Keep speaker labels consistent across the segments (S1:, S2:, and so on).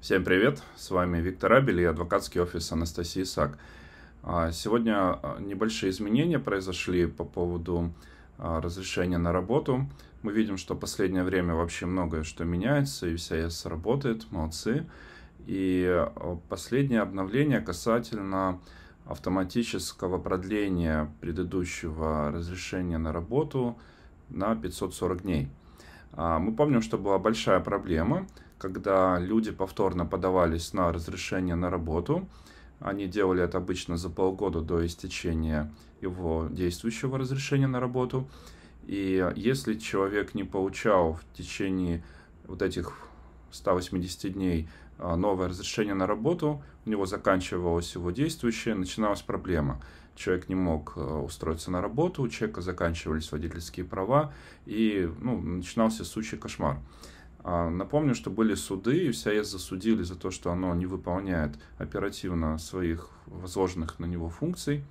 S1: Всем привет, с вами Виктор Абель и адвокатский офис Анастасии Сак. А, сегодня а, небольшие изменения произошли по поводу а, разрешения на работу. Мы видим, что в последнее время вообще многое что меняется, и вся ЕС работает, молодцы. И последнее обновление касательно автоматического продления предыдущего разрешения на работу на 540 дней. Мы помним, что была большая проблема, когда люди повторно подавались на разрешение на работу. Они делали это обычно за полгода до истечения его действующего разрешения на работу. И если человек не получал в течение вот этих 180 дней а, новое разрешение на работу, у него заканчивалось его действующее, начиналась проблема. Человек не мог а, устроиться на работу, у человека заканчивались водительские права, и ну, начинался сущий кошмар. А, напомню, что были суды, и вся ЕС засудили за то, что оно не выполняет оперативно своих возложенных на него функций.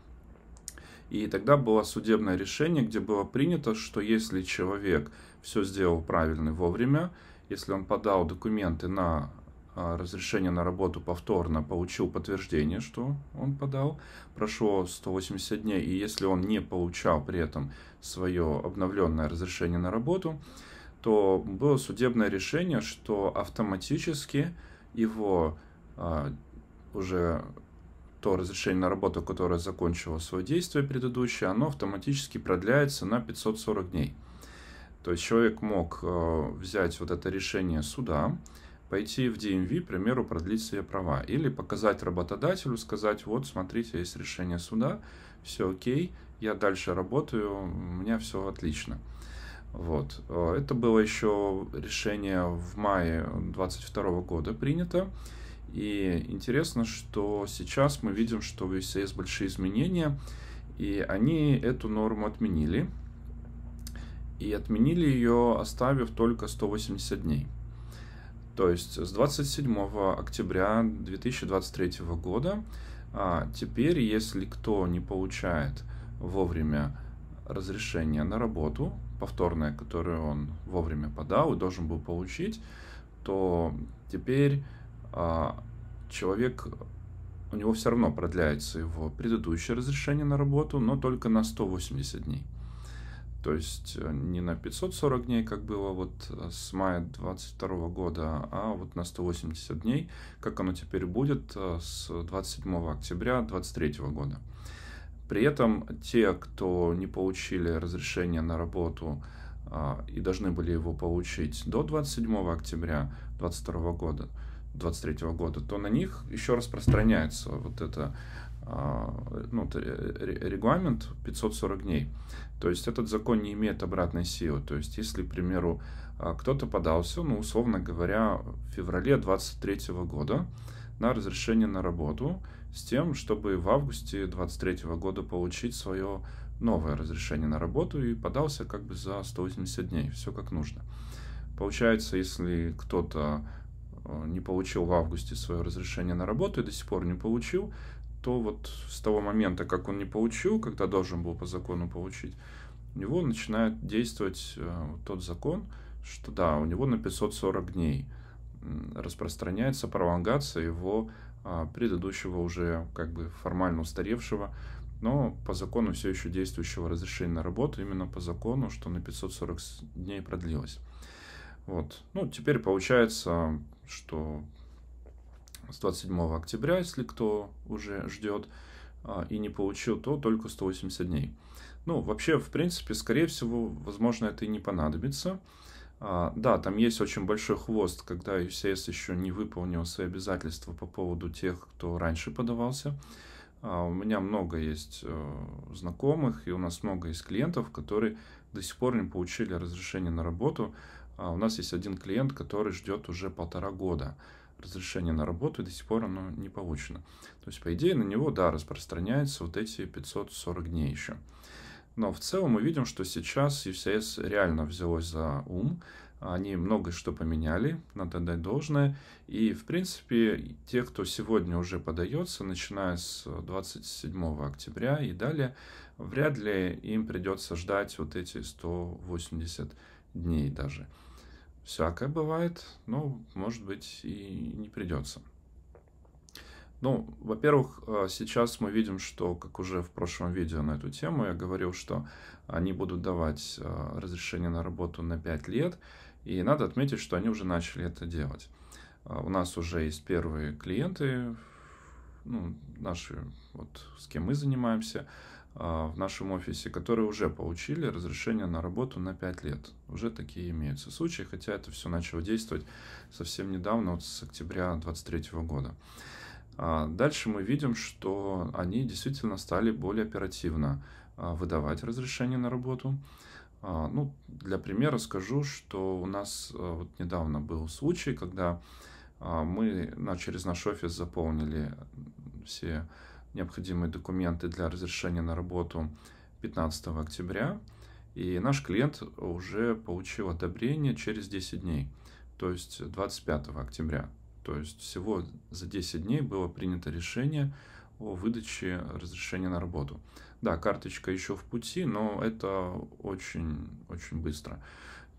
S1: И тогда было судебное решение, где было принято, что если человек все сделал правильно вовремя, если он подал документы на а, разрешение на работу повторно, получил подтверждение, что он подал, прошло 180 дней, и если он не получал при этом свое обновленное разрешение на работу, то было судебное решение, что автоматически его а, уже то разрешение на работу, которое закончило свое действие предыдущее, оно автоматически продляется на 540 дней. То есть человек мог а, взять вот это решение суда, пойти в DMV, эм к примеру, продлить свои права. Или показать работодателю, сказать, вот, смотрите, есть решение суда, все окей, я дальше работаю, у меня все отлично. Вот. Э, это было еще решение в мае 2022 года принято. И интересно, что сейчас мы видим, что в ЕСЕ большие изменения, и они эту норму отменили. И отменили ее, оставив только 180 дней. То есть с 27 октября 2023 года а, теперь, если кто не получает вовремя разрешение на работу, повторное, которое он вовремя подал и должен был получить, то теперь а, человек, у него все равно продляется его предыдущее разрешение на работу, но только на 180 дней. То есть э, не на 540 дней, как было вот э, с мая 22 года, а вот на 180 дней, как оно теперь будет э, с 27 октября 23 года. При этом те, кто не получили разрешение на работу а, и должны были его получить до 27 октября 2022 года, 23 года, то на них еще распространяется вот это а, ну, э, регламент 540 дней. То есть этот закон не имеет обратной силы. То есть если, к примеру, а, кто-то подался, ну, условно говоря, в феврале 23 года на разрешение на работу, с тем, чтобы в августе 23 года получить свое новое разрешение на работу и подался как бы за 180 дней, все как нужно. Получается, если кто-то э, не получил в августе свое разрешение на работу и до сих пор не получил, то вот с того момента, как он не получил, когда должен был по закону получить, у него начинает действовать э, тот закон, что да, у него на 540 дней распространяется пролонгация его а, предыдущего уже как бы формально устаревшего, но по закону все еще действующего разрешения на работу, именно по закону, что на 540 дней продлилось. Вот. Ну, теперь получается, что с 27 октября, если кто уже ждет а, и не получил, то только 180 дней. Ну, вообще, в принципе, скорее всего, возможно, это и не понадобится. А, да, там есть очень большой хвост, когда UCS еще не выполнил свои обязательства по поводу тех, кто раньше подавался. А, у меня много есть э, знакомых, и у нас много есть клиентов, которые до сих пор не получили разрешение на работу. А, у нас есть один клиент, который ждет уже полтора года разрешение на работу, и до сих пор оно не получено. То есть, по идее, на него, да, распространяется вот эти 540 дней еще. Но в целом мы видим, что сейчас UCS реально взялось за ум, они многое что поменяли, надо отдать должное. И, в принципе, те, кто сегодня уже подается, начиная с 27 октября и далее, вряд ли им придется ждать вот эти 180 дней даже. Всякое бывает, но, может быть, и не придется. Ну, во-первых, э, сейчас мы видим, что, как уже в прошлом видео на эту тему, я говорил, что они будут давать э, разрешение на работу на 5 лет, и надо отметить, что они уже начали это делать. Э, у нас уже есть первые клиенты, ну, наши, вот с кем мы занимаемся, в нашем офисе, которые уже получили разрешение на работу на 5 лет. Уже такие имеются случаи, хотя это все начало действовать совсем недавно, вот с октября 2023 года. А, дальше мы видим, что они действительно стали более оперативно а, выдавать разрешение на работу. А, ну, для примера скажу, что у нас вот недавно был случай, когда мы через наш офис заполнили все необходимые документы для разрешения на работу 15 октября, и наш клиент уже получил одобрение через 10 дней, то есть 25 октября. То есть всего за 10 дней было принято решение о выдаче разрешения на работу. Да, карточка еще в пути, но это очень-очень быстро.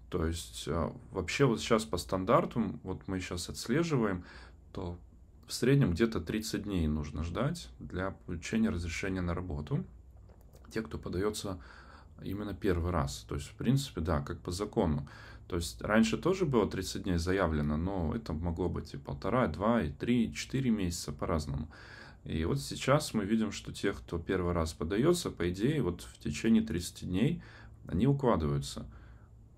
S1: То есть э, вообще вот сейчас по стандарту, вот мы сейчас отслеживаем, то в среднем где-то 30 дней нужно ждать для получения разрешения на работу. Те, кто подается именно первый раз. То есть, в принципе, да, как по закону. То есть раньше тоже было 30 дней заявлено, но это могло быть и полтора, два, и три, и четыре месяца по-разному. И вот сейчас мы видим, что те, кто первый раз подается, по идее, вот в течение 30 дней они укладываются.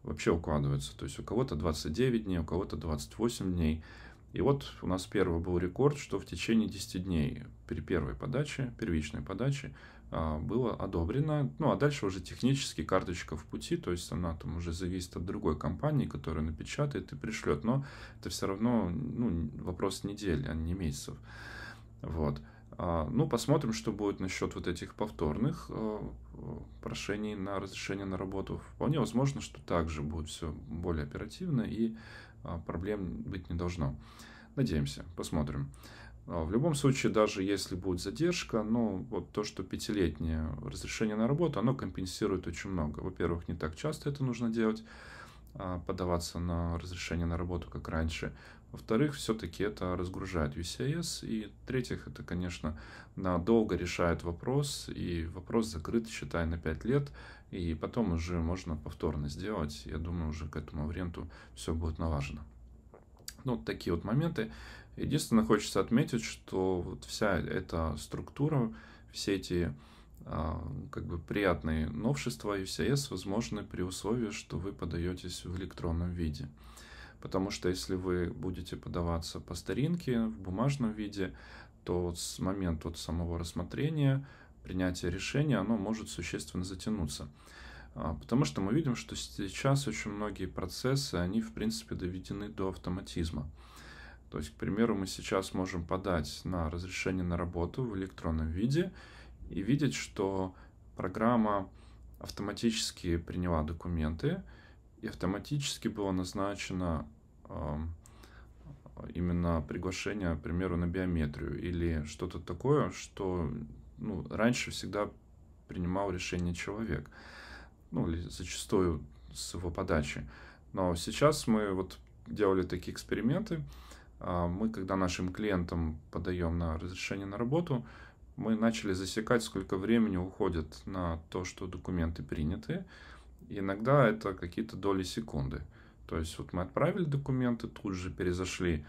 S1: Вообще укладываются. То есть у кого-то 29 дней, у кого-то 28 дней. И вот у нас первый был рекорд, что в течение 10 дней при первой подаче, первичной подаче, а, было одобрено. Ну, а дальше уже технически карточка в пути, то есть она там уже зависит от другой компании, которая напечатает и пришлет. Но это все равно ну, вопрос недели, а не месяцев. Вот. А, ну, посмотрим, что будет насчет вот этих повторных а, прошений на разрешение на работу. Вполне возможно, что также будет все более оперативно и проблем быть не должно. Надеемся, посмотрим. А, в любом случае, даже если будет задержка, ну, вот то, что пятилетнее разрешение на работу, оно компенсирует очень много. Во-первых, не так часто это нужно делать, а, подаваться на разрешение на работу, как раньше. Во-вторых, все-таки это разгружает UCIS. И в-третьих, это, конечно, надолго решает вопрос, и вопрос закрыт, считай, на 5 лет, и потом уже можно повторно сделать. Я думаю, уже к этому времени все будет налажено. Ну, вот такие вот моменты. Единственное, хочется отметить, что вот вся эта структура, все эти а, как бы приятные новшества UCS возможны при условии, что вы подаетесь в электронном виде. Потому что если вы будете подаваться по старинке в бумажном виде, то с момента вот самого рассмотрения, принятия решения, оно может существенно затянуться. А, потому что мы видим, что сейчас очень многие процессы, они в принципе доведены до автоматизма. То есть, к примеру, мы сейчас можем подать на разрешение на работу в электронном виде и видеть, что программа автоматически приняла документы и автоматически было назначено э, именно приглашение, к примеру, на биометрию или что-то такое, что ну, раньше всегда принимал решение человек, ну, или зачастую с его подачи. Но сейчас мы вот делали такие эксперименты, а, мы, когда нашим клиентам подаем на разрешение на работу, мы начали засекать, сколько времени уходит на то, что документы приняты. иногда это какие-то доли секунды. То есть вот мы отправили документы, тут же перезашли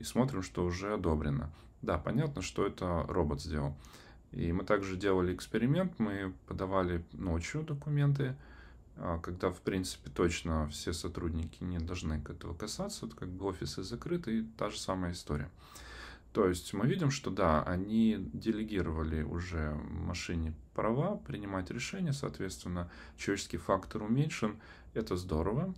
S1: и смотрим, что уже одобрено. Да, понятно, что это робот сделал. И мы также делали эксперимент, мы подавали ночью документы, а, когда, в принципе, точно все сотрудники не должны к этого касаться, вот как бы офисы закрыты, и та же самая история. То есть мы видим, что да, они делегировали уже машине права принимать решения, соответственно, человеческий фактор уменьшен, это здорово.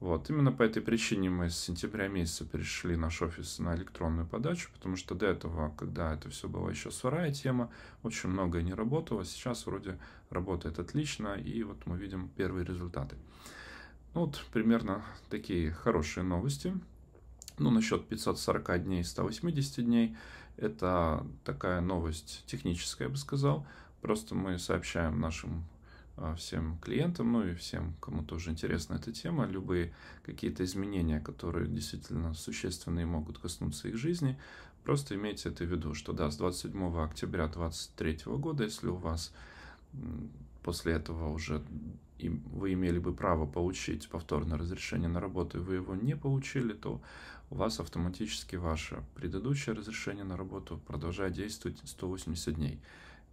S1: Вот, именно по этой причине мы с сентября месяца перешли наш офис на электронную подачу, потому что до этого, когда это все было еще сырая тема, очень многое не работало. Сейчас вроде работает отлично, и вот мы видим первые результаты. Ну, вот примерно такие хорошие новости. Ну, насчет 540 дней и 180 дней, это такая новость техническая, я бы сказал. Просто мы сообщаем нашим а, всем клиентам, ну и всем, кому тоже интересна эта тема, любые какие-то изменения, которые действительно существенные могут коснуться их жизни, просто имейте это в виду, что да, с 27 октября 2023 года, если у вас после этого уже вы имели бы право получить повторное разрешение на работу, и вы его не получили, то у вас автоматически ваше предыдущее разрешение на работу продолжает действовать 180 дней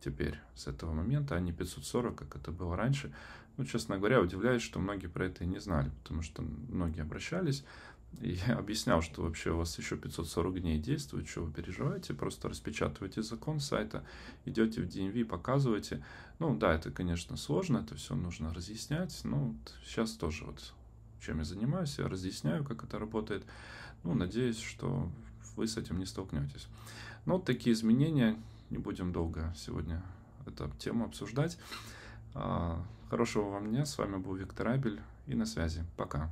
S1: теперь с этого момента, а не 540, как это было раньше. Ну, честно говоря, удивляюсь, что многие про это и не знали, потому что многие обращались, и я объяснял, что вообще у вас еще 540 дней действует, что вы переживаете, просто распечатываете закон сайта, идете в DMV, показываете. Ну да, это, конечно, сложно, это все нужно разъяснять, но вот сейчас тоже вот чем я занимаюсь, я разъясняю, как это работает. Ну, надеюсь, что вы с этим не столкнетесь. Но ну, вот такие изменения, не будем долго сегодня эту тему обсуждать. А, хорошего вам дня. С вами был Виктор Абель и на связи. Пока.